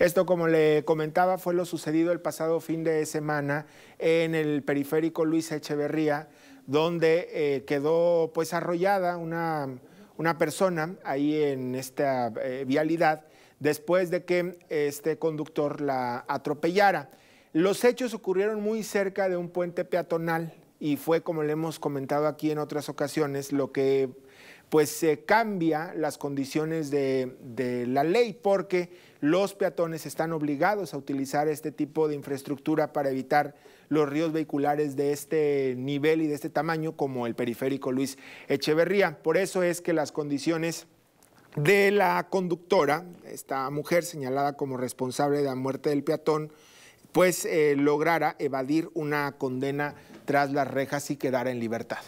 Esto, como le comentaba, fue lo sucedido el pasado fin de semana en el periférico Luis Echeverría, donde eh, quedó pues arrollada una, persona ahí en esta eh, vialidad después de que este conductor la atropellara. Los hechos ocurrieron muy cerca de un puente peatonal y fue, como le hemos comentado aquí en otras ocasiones, lo que pues se cambia las condiciones de, la ley porque los peatones están obligados a utilizar este tipo de infraestructura para evitar los ríos vehiculares de este nivel y de este tamaño como el periférico Luis Echeverría. Por eso es que las condiciones de la conductora, esta mujer señalada como responsable de la muerte del peatón, pues eh, lograra evadir una condena tras las rejas y quedara en libertad.